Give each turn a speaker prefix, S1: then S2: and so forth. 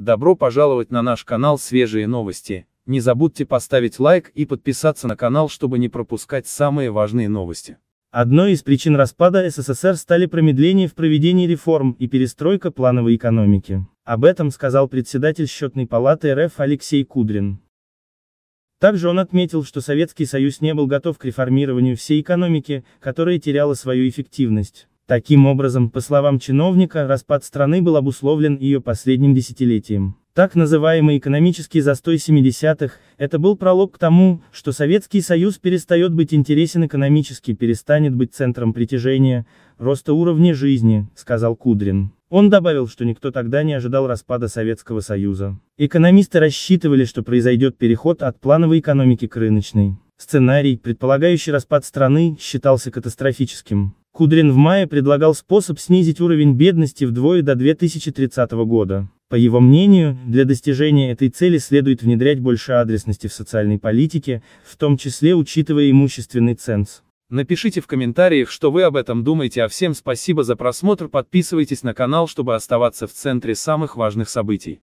S1: Добро пожаловать на наш канал «Свежие новости». Не забудьте поставить лайк и подписаться на канал, чтобы не пропускать самые важные новости. Одной из причин распада
S2: СССР стали промедления в проведении реформ и перестройка плановой экономики. Об этом сказал председатель счетной палаты РФ Алексей Кудрин. Также он отметил, что Советский Союз не был готов к реформированию всей экономики, которая теряла свою эффективность. Таким образом, по словам чиновника, распад страны был обусловлен ее последним десятилетием. Так называемый экономический застой 70-х – это был пролог к тому, что Советский Союз перестает быть интересен экономически, перестанет быть центром притяжения, роста уровня жизни, сказал Кудрин. Он добавил, что никто тогда не ожидал распада Советского Союза. Экономисты рассчитывали, что произойдет переход от плановой экономики к рыночной. Сценарий, предполагающий распад страны, считался катастрофическим. Кудрин в мае предлагал способ снизить уровень бедности вдвое до 2030 года. По его мнению, для достижения этой цели следует внедрять больше адресности в социальной политике, в том числе учитывая имущественный ценз.
S1: Напишите в комментариях, что вы об этом думаете, а всем спасибо за просмотр, подписывайтесь на канал, чтобы оставаться в центре самых важных событий.